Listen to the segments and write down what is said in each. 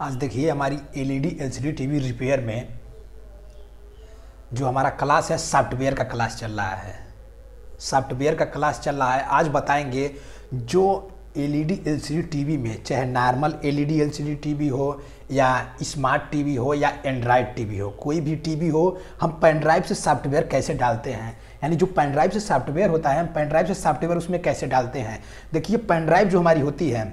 आज देखिए हमारी एलईडी एलसीडी टीवी रिपेयर में जो हमारा क्लास है सॉफ्टवेयर का क्लास चल रहा है सॉफ्टवेयर का क्लास चल रहा है आज बताएंगे जो एलईडी एलसीडी टीवी में चाहे नॉर्मल एलईडी एलसीडी टीवी हो या स्मार्ट टीवी हो या एंड्राइड टीवी हो कोई भी टीवी हो हम पेनड्राइव से सॉफ्टवेयर कैसे डालते हैं यानी जो पेनड्राइव से सॉफ्टवेयर होता है हम पेनड्राइव से सॉफ्टवेयर उसमें कैसे डालते हैं देखिए पेनड्राइव जो हमारी होती है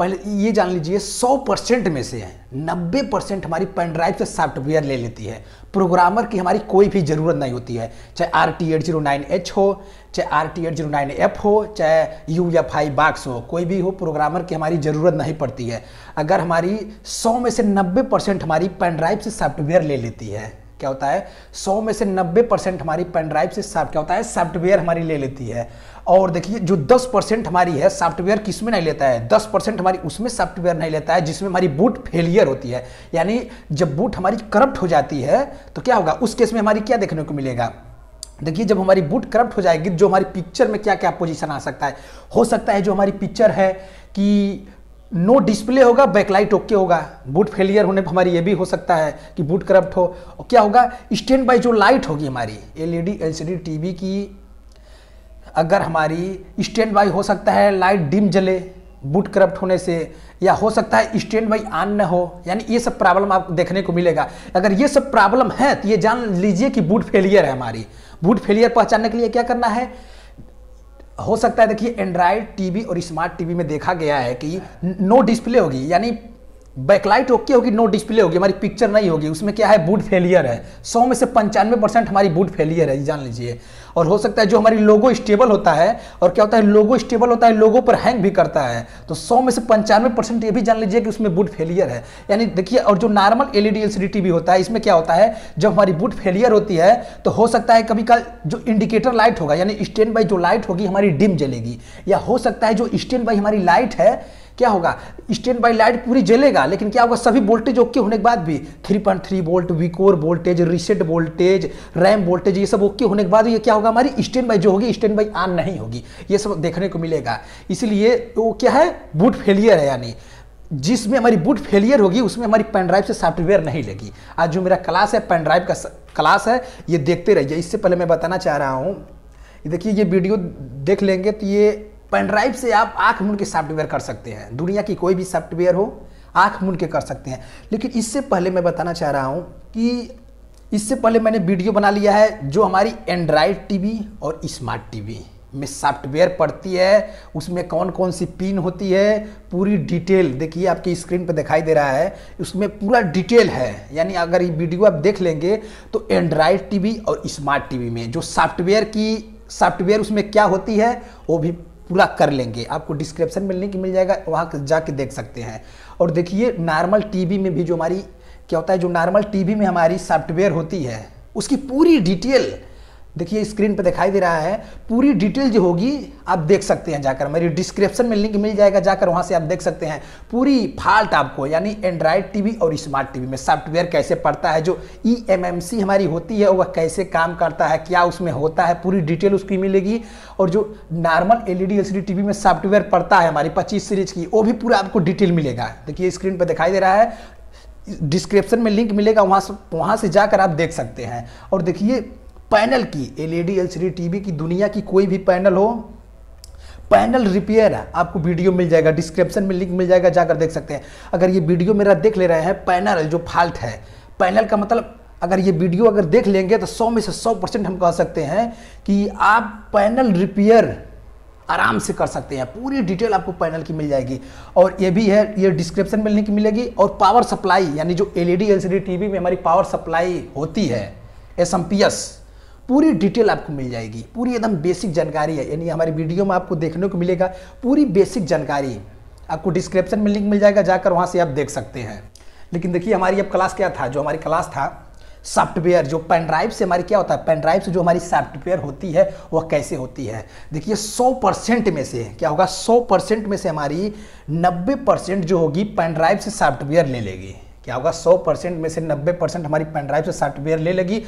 पहले ये जान लीजिए 100 परसेंट में से है 90 परसेंट हमारी पेन ड्राइव से सॉफ्टवेयर ले लेती है प्रोग्रामर की हमारी कोई भी ज़रूरत नहीं होती है चाहे R T eight zero nine H हो चाहे R T eight zero nine F हो चाहे यू एफ आई बाक्स हो कोई भी हो प्रोग्रामर की हमारी ज़रूरत नहीं पड़ती है अगर हमारी 100 में से 90 परसेंट हमारी पेन ड्राइव से सॉफ्टवेयर ले लेती है क्या होता है 100 में से 90 परसेंट हमारी पेन ड्राइव से क्या होता है सॉफ्टवेयर हमारी ले लेती है और देखिए जो 10 परसेंट हमारी है सॉफ्टवेयर किस में नहीं लेता है 10 परसेंट हमारी उसमें सॉफ्टवेयर नहीं लेता है जिसमें हमारी बूट फेलियर होती है यानी जब बूट हमारी करप्ट हो जाती है तो क्या होगा उस केस में हमारी क्या देखने को मिलेगा देखिए जब हमारी बूट करप्ट हो जाएगी जो हमारी पिक्चर में क्या क्या पोजिशन आ सकता है हो सकता है जो हमारी पिक्चर है कि नो डिस्प्ले होगा बैकलाइट ओके होगा बूट फेलियर होने पर हमारी ये भी हो सकता है कि बूट करप्ट हो और क्या होगा स्टैंड बाई जो लाइट होगी हमारी एलईडी एलसीडी टीवी की अगर हमारी स्टैंड बाई हो सकता है लाइट डिम जले बूट करप्ट होने से या हो सकता है स्टैंड बाई आन न हो यानी ये सब प्रॉब्लम आपको देखने को मिलेगा अगर ये सब प्रॉब्लम है तो ये जान लीजिए कि बूट फेलियर है हमारी बूट फेलियर पहचानने के लिए क्या करना है हो सकता है देखिए एंड्राइड टीवी और स्मार्ट टीवी में देखा गया है कि नो डिस्प्ले होगी यानी बैकलाइट ओके होगी नो डिस्प्ले होगी हमारी पिक्चर नहीं होगी उसमें क्या है बूट फेलियर है सौ में से पंचानवे परसेंट हमारी बूट फेलियर है जान लीजिए और हो सकता है जो हमारी लोगो स्टेबल होता है और क्या होता है लोगो स्टेबल होता है लोगो पर हैंग भी करता है तो सौ में से पंचानवे परसेंट ये भी जान लीजिए कि उसमें बूट फेलियर है यानी देखिए और जो नॉर्मल एल ई डी होता है इसमें क्या होता है जब हमारी बूट फेलियर होती है तो हो सकता है कभी का जो इंडिकेटर लाइट होगा यानी स्टैंड बाई जो लाइट होगी हमारी डिम जलेगी या हो सकता है जो स्टैंड बाई हमारी लाइट है क्या होगा स्टैंड बाई लाइट पूरी जलेगा लेकिन क्या होगा सभी वोल्टेज ओके होने के बाद भी 3.3 volt V core voltage reset voltage RAM voltage ये सब ओके होने के बाद ये क्या होगा हमारी स्टैंड बाई जो होगी स्टैंड बाई ऑन नहीं होगी ये सब देखने को मिलेगा इसलिए वो क्या है बूट फेलियर है यानी जिसमें हमारी बूट फेलियर होगी उसमें हमारी पेनड्राइव से सॉफ्टवेयर नहीं लगी आज जो मेरा क्लास है पेनड्राइव का क्लास है ये देखते रहिए इससे पहले मैं बताना चाह रहा हूँ देखिए ये वीडियो देख लेंगे तो ये पेनड्राइव से आप आँख मून के सॉफ्टवेयर कर सकते हैं दुनिया की कोई भी सॉफ्टवेयर हो आँख मुन के कर सकते हैं लेकिन इससे पहले मैं बताना चाह रहा हूँ कि इससे पहले मैंने वीडियो बना लिया है जो हमारी एंड्राइड टीवी और स्मार्ट टीवी में सॉफ्टवेयर पड़ती है उसमें कौन कौन सी पिन होती है पूरी डिटेल देखिए आपकी स्क्रीन पर दिखाई दे रहा है उसमें पूरा डिटेल है यानी अगर ये वीडियो आप देख लेंगे तो एंड्राइड टीवी और स्मार्ट टीवी में जो सॉफ्टवेयर की सॉफ्टवेयर उसमें क्या होती है वो भी पूरा कर लेंगे आपको डिस्क्रिप्शन में लिंक मिल जाएगा वहाँ जाके देख सकते हैं और देखिए नॉर्मल टीवी में भी जो हमारी क्या होता है जो नॉर्मल टीवी में हमारी सॉफ्टवेयर होती है उसकी पूरी डिटेल देखिए स्क्रीन पर दिखाई दे रहा है पूरी डिटेल जो होगी आप देख सकते हैं जाकर मेरी डिस्क्रिप्शन में लिंक मिल जाएगा जाकर वहाँ से आप देख सकते हैं पूरी फाल्ट आपको यानी एंड्रॉयड टीवी और स्मार्ट टीवी में सॉफ्टवेयर कैसे पड़ता है जो ई e हमारी होती है वह कैसे काम करता है क्या उसमें होता है पूरी डिटेल उसकी मिलेगी और जो नॉर्मल एल ई डी में सॉफ्टवेयर पड़ता है हमारी पच्चीस सीरीज की वो भी पूरा आपको डिटेल मिलेगा देखिए स्क्रीन पर दिखाई दे रहा है डिस्क्रिप्शन में लिंक मिलेगा वहाँ से वहाँ से जाकर आप देख सकते हैं और देखिए पैनल की एलईडी एलसीडी टीवी की दुनिया की कोई भी पैनल हो पैनल रिपेयर है आपको वीडियो मिल जाएगा डिस्क्रिप्शन में लिंक मिल जाएगा जाकर देख सकते हैं अगर ये वीडियो मेरा देख ले रहे हैं पैनल जो फाल्ट है पैनल का मतलब अगर ये वीडियो अगर देख लेंगे तो 100 में से 100 परसेंट हम कह सकते हैं कि आप पैनल रिपेयर आराम से कर सकते हैं पूरी डिटेल आपको पैनल की मिल जाएगी और ये भी है ये डिस्क्रिप्शन में लिंक मिलेगी और पावर सप्लाई यानी जो एलईडी एलसीडी टीवी में हमारी पावर सप्लाई होती है एस पूरी डिटेल आपको मिल जाएगी पूरी एकदम बेसिक जानकारी है यानी हमारी वीडियो में आपको देखने को मिलेगा पूरी बेसिक जानकारी आपको डिस्क्रिप्शन में लिंक मिल जाएगा जाकर वहाँ से आप देख सकते हैं लेकिन देखिए हमारी अब क्लास क्या था जो हमारी क्लास था सॉफ्टवेयर जो पेन ड्राइव से हमारी क्या होता है पेन ड्राइव से जो हमारी सॉफ्टवेयर होती है वह कैसे होती है देखिए 100 परसेंट में से क्या होगा 100 परसेंट में से हमारी 90 परसेंट जो होगी पेन ड्राइव से सॉफ्टवेयर ले लेगी क्या होगा 100 परसेंट में से 90 परसेंट हमारी पेनड्राइव से सॉफ्टवेयर ले लगी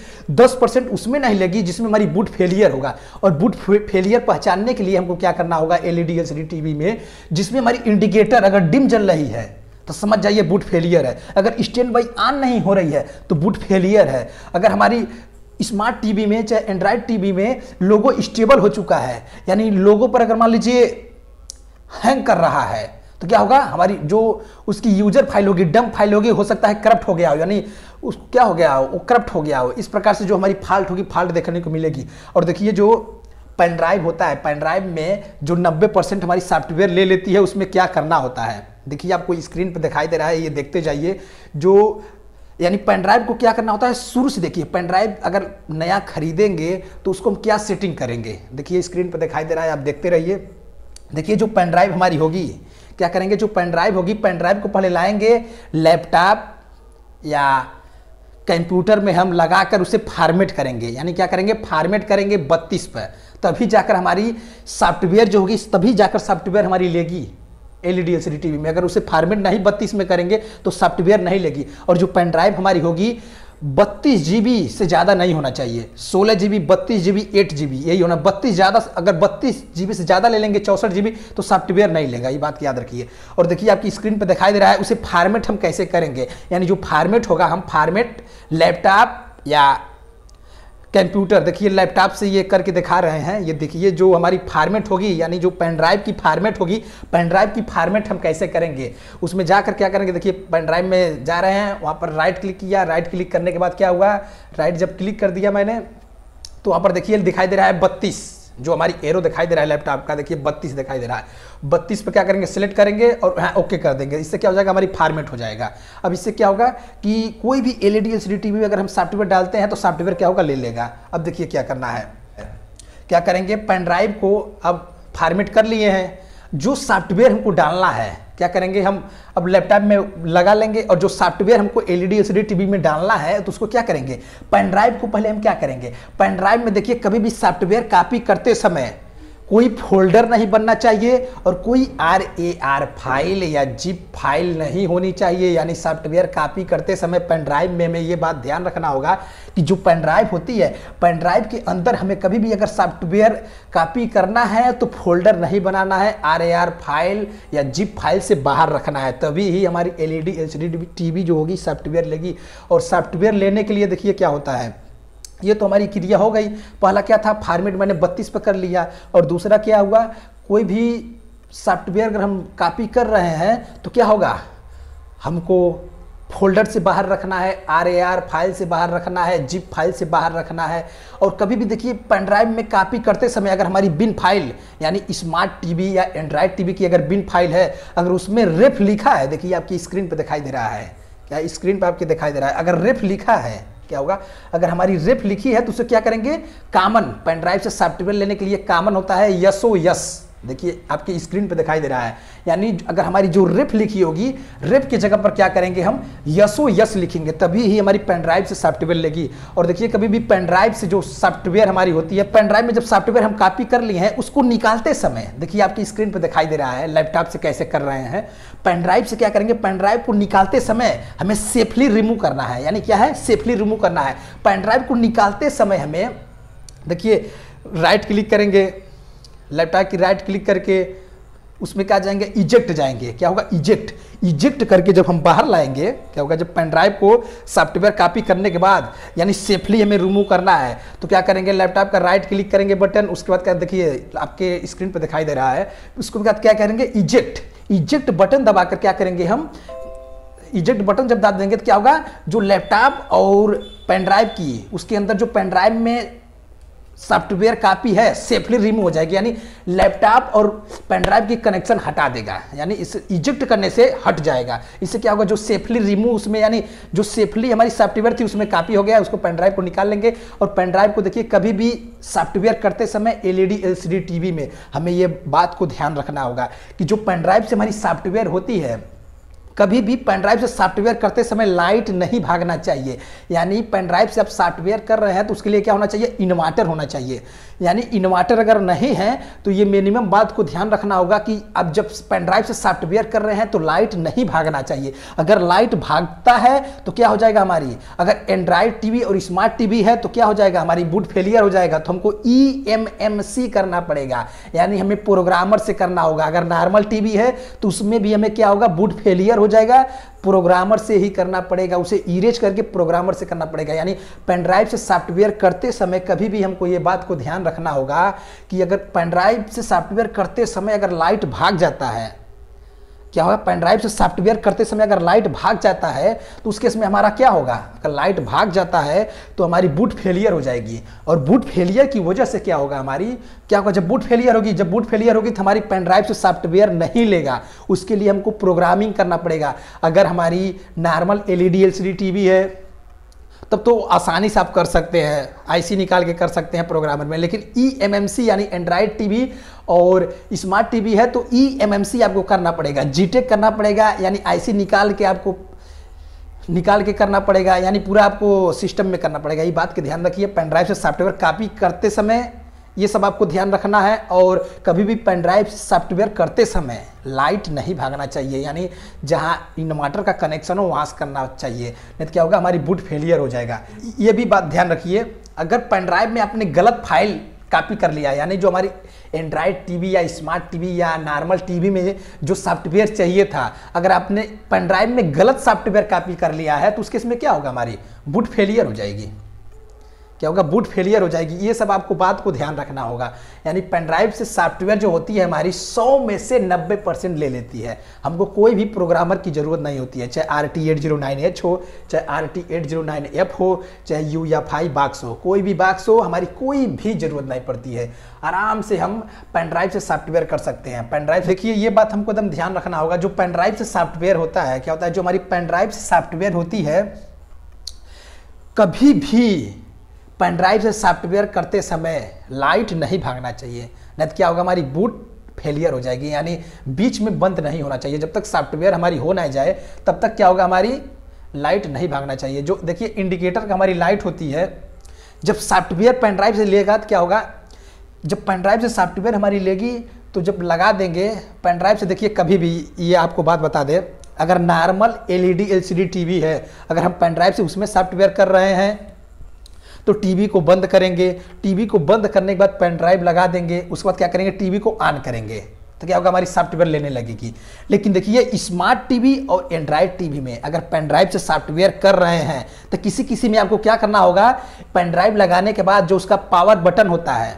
10 परसेंट उसमें नहीं लगी जिसमें हमारी बूट फेलियर होगा और बूट फेलियर पहचानने के लिए हमको क्या करना होगा एल ई टीवी में जिसमें हमारी इंडिकेटर अगर डिम जल रही है तो समझ जाइए बूट फेलियर है अगर स्टैंड बाई ऑन नहीं हो रही है तो बूट फेलियर है अगर हमारी स्मार्ट टीवी में चाहे एंड्रॉयड टीवी में लोगो स्टेबल हो चुका है यानी लोगों पर अगर मान लीजिए हैंग कर रहा है तो क्या होगा हमारी जो उसकी यूजर फाइल होगी डंप फाइल होगी हो सकता है करप्ट हो गया हो यानी उस क्या हो गया हो वो करप्ट हो गया हो इस प्रकार से जो हमारी फाल्ट होगी फाल्ट देखने को मिलेगी और देखिए जो पेन ड्राइव होता है पेन ड्राइव में जो 90 परसेंट हमारी सॉफ्टवेयर ले लेती है उसमें क्या करना होता है देखिए आपको स्क्रीन पर दिखाई दे रहा है ये देखते जाइए जो यानी पेनड्राइव को क्या करना होता है शुरू से देखिए पेनड्राइव अगर नया खरीदेंगे तो उसको हम क्या सेटिंग करेंगे देखिए स्क्रीन पर दिखाई दे रहा है आप देखते रहिए देखिए जो पेनड्राइव हमारी होगी क्या करेंगे जो पेन ड्राइव होगी पेन ड्राइव को पहले लाएंगे लैपटॉप या कंप्यूटर में हम लगाकर उसे फार्मेट करेंगे यानी क्या करेंगे फार्मेट करेंगे बत्तीस पर तभी जाकर हमारी सॉफ्टवेयर जो होगी तभी जाकर सॉफ्टवेयर हमारी लेगी एल ई डी में अगर उसे फार्मेट नहीं बत्तीस में करेंगे तो सॉफ्टवेयर नहीं लेगी और जो पेन ड्राइव हमारी होगी बत्तीस जी से ज़्यादा नहीं होना चाहिए सोलह जी बी बत्तीस G B eight G B यही होना बत्तीस ज़्यादा अगर बत्तीस जी से ज़्यादा ले लेंगे चौंसठ जी तो सॉफ्टवेयर नहीं लेगा ये बात याद रखिए और देखिए आपकी स्क्रीन पर दिखाई दे रहा है उसे फार्मेट हम कैसे करेंगे यानी जो फार्मेट होगा हम फार्मेट लैपटॉप या कंप्यूटर देखिए लैपटॉप से ये करके दिखा रहे हैं ये देखिए जो हमारी फार्मेट होगी यानी जो पेन ड्राइव की फार्मेट होगी पेन ड्राइव की फार्मेट हम कैसे करेंगे उसमें जाकर क्या करेंगे देखिए पेन ड्राइव में जा रहे हैं वहाँ पर राइट क्लिक किया राइट क्लिक करने के बाद क्या हुआ राइट जब क्लिक कर दिया मैंने तो वहाँ पर देखिए दिखाई दे रहा है बत्तीस जो हमारी एरो दिखाई दे रहा है लैपटॉप का देखिए बत्तीस दिखाई दे रहा है बत्तीस पर क्या करेंगे सिलेक्ट करेंगे और हाँ ओके कर देंगे इससे क्या हो जाएगा हमारी फार्मेट हो जाएगा अब इससे क्या होगा कि कोई भी L E D L TV में अगर हम सॉफ्टवेयर डालते हैं तो सॉफ्टवेयर क्या होगा ले लेगा अब देखिए क्या करना है क्या करेंगे पेन ड्राइव को अब फार्मेट कर लिए हैं जो सॉफ्टवेयर हमको डालना है क्या करेंगे हम अब लैपटॉप में लगा लेंगे और जो सॉफ्टवेयर हमको एलईडी एलसीडी टीवी में डालना है तो उसको क्या करेंगे पेन ड्राइव को पहले हम क्या करेंगे पेन ड्राइव में देखिए कभी भी सॉफ्टवेयर कॉपी करते समय कोई फोल्डर नहीं बनना चाहिए और कोई आर ए आर फाइल या जिप फाइल नहीं होनी चाहिए यानी सॉफ्टवेयर कॉपी करते समय पेनड्राइव में हमें ये बात ध्यान रखना होगा कि जो पेनड्राइव होती है पेनड्राइव के अंदर हमें कभी भी अगर सॉफ्टवेयर कॉपी करना है तो फोल्डर नहीं बनाना है आर ए आर फाइल या जिप फाइल से बाहर रखना है तभी ही हमारी L E D H D T V जो होगी सॉफ्टवेयर लेगी और सॉफ्टवेयर लेने के लिए देखिए क्या होता है ये तो हमारी क्रिया हो गई पहला क्या था फार्मेट मैंने बत्तीस पर कर लिया और दूसरा क्या हुआ कोई भी सॉफ्टवेयर अगर हम कॉपी कर रहे हैं तो क्या होगा हमको फोल्डर से बाहर रखना है आर ए आर फाइल से बाहर रखना है जिप फाइल से बाहर रखना है और कभी भी देखिए पेनड्राइव में कॉपी करते समय अगर हमारी बिन फाइल यानी स्मार्ट टीवी या एंड्रॉयड टीवी की अगर बिन फाइल है अगर उसमें रेफ लिखा है देखिए आपकी स्क्रीन पर दिखाई दे रहा है क्या स्क्रीन पर आपके दिखाई दे रहा है अगर रेफ लिखा है क्या होगा अगर हमारी रिप लिखी है तो उसे क्या करेंगे कामन पेनड्राइव से सॉफ्टवेयर लेने के लिए कामन होता है यस यस देखिए आपकी स्क्रीन पर दिखाई दे रहा है यानी अगर हमारी जो रिप लिखी होगी रिप की जगह पर क्या करेंगे हम यसो यस लिखेंगे तभी ही हमारी पेनड्राइव से सॉफ्टवेयर लेगी और देखिए कभी भी पेनड्राइव से जो सॉफ्टवेयर हमारी होती है पेनड्राइव में जब सॉफ्टवेयर हम कॉपी कर लिए हैं उसको निकालते समय देखिए आपकी स्क्रीन पर दिखाई दे रहा है लैपटॉप से कैसे कर रहे हैं पेनड्राइव से क्या करेंगे पेनड्राइव को निकालते समय हमें सेफली रिमूव करना है यानी क्या है सेफली रिमूव करना है पेनड्राइव को निकालते समय हमें देखिए राइट क्लिक करेंगे लैपटॉप की राइट क्लिक करके उसमें क्या जाएंगे इजेक्ट जाएंगे क्या होगा इजेक्ट इजेक्ट करके जब हम बाहर लाएंगे क्या होगा जब पेन ड्राइव को सॉफ्टवेयर कॉपी करने के बाद यानी सेफली हमें रिमूव करना है तो क्या करेंगे लैपटॉप का राइट क्लिक करेंगे बटन उसके बाद क्या देखिए आपके स्क्रीन पर दिखाई दे रहा है उसके बाद क्या करेंगे इजेक्ट इजेक्ट बटन दबाकर क्या करेंगे हम इजेक्ट बटन जब दबा देंगे तो क्या होगा जो लैपटॉप और पेन ड्राइव की उसके अंदर जो पेन ड्राइव में सॉफ्टवेयर कापी है सेफली रिमूव हो जाएगी यानी लैपटॉप और पेनड्राइव की कनेक्शन हटा देगा यानी इस इजेक्ट करने से हट जाएगा इससे क्या होगा जो सेफली रिमूव उसमें यानी जो सेफली हमारी सॉफ्टवेयर थी उसमें कापी हो गया उसको पेनड्राइव को निकाल लेंगे और पेनड्राइव को देखिए कभी भी सॉफ्टवेयर करते समय एल ई टीवी में हमें ये बात को ध्यान रखना होगा कि जो पेनड्राइव से हमारी सॉफ्टवेयर होती है कभी भी पेनड्राइव से सॉफ्टवेयर करते समय लाइट नहीं भागना चाहिए यानी पेनड्राइव से आप सॉफ्टवेयर कर रहे हैं तो उसके लिए क्या होना चाहिए इन्वर्टर होना चाहिए यानी इन्वर्टर अगर नहीं है तो ये मिनिमम बात को ध्यान रखना होगा कि आप जब पेनड्राइव से सॉफ्टवेयर कर रहे हैं तो लाइट नहीं भागना चाहिए अगर लाइट भागता है तो क्या हो जाएगा हमारी अगर एंड्राइड टी और स्मार्ट टी है तो क्या हो जाएगा हमारी बूट फेलियर हो जाएगा तो हमको ई e करना पड़ेगा यानी हमें प्रोग्रामर से करना होगा अगर नॉर्मल टी है तो उसमें भी हमें क्या होगा बूट फेलियर हो जाएगा प्रोग्रामर से ही करना पड़ेगा उसे इरेज करके प्रोग्रामर से करना पड़ेगा यानी पेनड्राइव से सॉफ्टवेयर करते समय कभी भी हमको ये बात को ध्यान रखना होगा कि अगर पेनड्राइव से सॉफ्टवेयर करते समय अगर लाइट भाग जाता है क्या होगा पेनड्राइव से सॉफ्टवेयर करते समय अगर लाइट भाग जाता है तो उस केस में हमारा क्या होगा अगर लाइट भाग जाता है तो हमारी बूट फेलियर हो जाएगी और बूट फेलियर की वजह से क्या होगा हमारी क्या होगा जब बूट फेलियर होगी जब बूट फेलियर होगी तो हमारी पेनड्राइव से सॉफ्टवेयर नहीं लेगा उसके लिए हमको प्रोग्रामिंग करना पड़ेगा अगर हमारी normal L E D L C D T V है तब तो आसानी से आप कर सकते हैं आईसी निकाल के कर सकते हैं प्रोग्रामर में लेकिन ई एम एम सी यानी एंड्राइड टीवी और स्मार्ट टीवी है तो ई एम एम सी आपको करना पड़ेगा जी टेक e करना पड़ेगा यानी आईसी निकाल के आपको निकाल के करना पड़ेगा यानी पूरा आपको सिस्टम में करना पड़ेगा ये बात के ध्यान रखिए पेनड्राइव से सॉफ्टवेयर कॉपी करते समय ये सब आपको ध्यान रखना है और कभी भी पेन ड्राइव सॉफ्टवेयर करते समय लाइट नहीं भागना चाहिए यानी जहाँ इन्वर्टर का कनेक्शन हो वहाँ से करना चाहिए नहीं तो क्या होगा हमारी बूट फेलियर हो जाएगा ये भी बात ध्यान रखिए अगर पेन ड्राइव में आपने गलत फाइल कॉपी कर लिया यानी जो हमारी एंड्रॉयड टीवी या स्मार्ट टीवी या नॉर्मल टीवी में जो सॉफ्टवेयर चाहिए था अगर आपने पेन ड्राइव में गलत सॉफ्टवेयर कॉपी कर लिया है तो उसके इसमें क्या होगा हमारी बूट फेलियर हो जाएगी क्या होगा बूट फेलियर हो जाएगी ये सब आपको बात को ध्यान रखना होगा यानी पेनड्राइव से सॉफ्टवेयर जो होती है हमारी 100 में से 90 परसेंट ले लेती है हमको कोई भी प्रोग्रामर की ज़रूरत नहीं होती है चाहे R T eight zero nine H हो चाहे R T eight zero nine F हो चाहे यू या फाइव बाक्स हो कोई भी बाक्स हो हमारी कोई भी ज़रूरत नहीं पड़ती है आराम से हम पेनड्राइव से सॉफ्टवेयर कर सकते हैं पेनड्राइव देखिए ये बात हमको एकदम ध्यान रखना होगा जो पेनड्राइव से सॉफ्टवेयर होता है क्या होता है जो हमारी पेनड्राइव से सॉफ्टवेयर होती है कभी भी पेनड्राइव से सॉफ्टवेयर करते समय लाइट नहीं भागना चाहिए नहीं तो क्या होगा हमारी बूट फेलियर हो जाएगी यानी बीच में बंद नहीं होना चाहिए जब तक सॉफ्टवेयर हमारी हो ना जाए तब तक क्या होगा हमारी लाइट नहीं भागना चाहिए जो देखिए इंडिकेटर का हमारी लाइट होती है जब सॉफ्टवेयर पेनड्राइव से लेगा तो क्या होगा जब पेनड्राइव से सॉफ्टवेयर हमारी लेगी तो जब लगा देंगे पेनड्राइव से देखिए कभी भी ये आपको बात बता दे अगर नॉर्मल एलईडी एलसीडी टीवी है अगर हम पेनड्राइव से उसमें सॉफ्टवेयर कर रहे हैं तो टीवी को बंद करेंगे टीवी को बंद करने के बाद पेन ड्राइव लगा देंगे उसके बाद क्या करेंगे टीवी को ऑन करेंगे तो क्या होगा हमारी सॉफ्टवेयर लेने लगेगी लेकिन देखिए स्मार्ट टीवी और एंड्राइड टीवी में अगर पेनड्राइव से सॉफ्टवेयर कर रहे हैं तो किसी किसी में आपको क्या करना होगा पेनड्राइव लगाने के बाद जो उसका पावर बटन होता है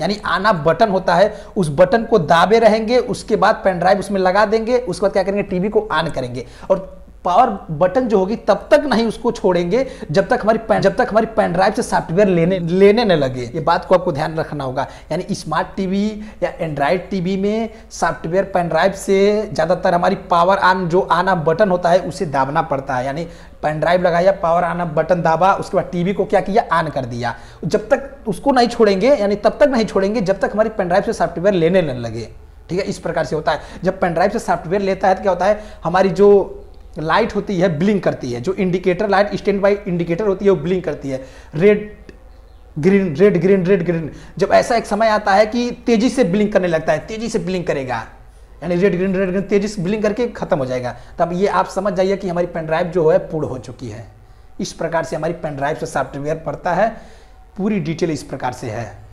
यानी आना बटन होता है उस बटन को दाबे रहेंगे उसके बाद पेनड्राइव उसमें लगा देंगे उसके बाद क्या करेंगे टीवी को ऑन करेंगे और पावर बटन जो होगी तब तक नहीं उसको छोड़ेंगे जब तक हमारी जब तक हमारी पेन ड्राइव से सॉफ्टवेयर लेने लेने न लगे ये बात को आपको ध्यान रखना होगा यानी स्मार्ट टीवी या एंड्राइड टीवी में सॉफ्टवेयर पेन ड्राइव से ज़्यादातर हमारी पावर आन जो आना बटन होता है उसे दाबना पड़ता है यानी पेन ड्राइव लगाया पावर आना बटन दाबा उसके बाद टीवी को क्या किया ऑन कर दिया जब तक उसको नहीं छोड़ेंगे यानी तब तक नहीं छोड़ेंगे जब तक हमारी पेन ड्राइव से सॉफ्टवेयर लेने न लगे ठीक है इस प्रकार से होता है जब पेन ड्राइव से सॉफ्टवेयर लेता है तो क्या होता है हमारी जो लाइट होती है ब्लिंक करती है जो indicator light stand by indicator होती है वो ब्लिंक करती है red green red green red green जब ऐसा एक समय आता है कि तेजी से ब्लिंक करने लगता है तेजी से ब्लिंक करेगा यानी रेड ग्रीन रेड ग्रीन तेजी से ब्लिंक करके खत्म हो जाएगा तब ये आप समझ जाइए कि हमारी पेनड्राइव जो है पूर्ण हो चुकी है इस प्रकार से हमारी पेनड्राइव से सॉफ्टवेयर पड़ता है पूरी डिटेल इस प्रकार से है